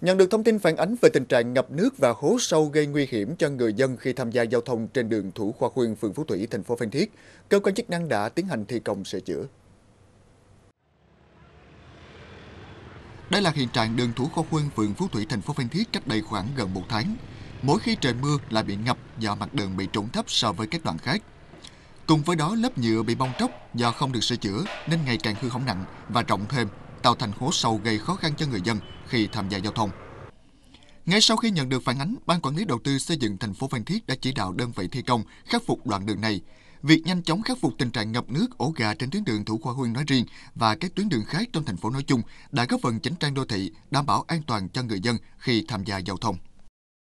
Nhận được thông tin phản ánh về tình trạng ngập nước và hố sâu gây nguy hiểm cho người dân khi tham gia giao thông trên đường Thủ Khoa Khuyên, phường Phú Thủy, thành phố Phan Thiết, cơ quan chức năng đã tiến hành thi công sửa chữa. Đây là hiện trạng đường Thủ Khoa Khuyên, phường Phú Thủy, thành phố Phan Thiết cách đây khoảng gần một tháng. Mỗi khi trời mưa lại bị ngập do mặt đường bị trũng thấp so với các đoạn khác. Cùng với đó, lớp nhựa bị bong tróc do không được sửa chữa nên ngày càng hư hỏng nặng và rộng thêm tạo thành hố sâu gây khó khăn cho người dân khi tham gia giao thông. Ngay sau khi nhận được phản ánh, Ban Quản lý Đầu tư xây dựng thành phố Phan Thiết đã chỉ đạo đơn vị thi công khắc phục đoạn đường này. Việc nhanh chóng khắc phục tình trạng ngập nước ổ gà trên tuyến đường Thủ Khoa Huyên nói riêng và các tuyến đường khác trong thành phố nói chung đã góp phần chỉnh trang đô thị, đảm bảo an toàn cho người dân khi tham gia giao thông.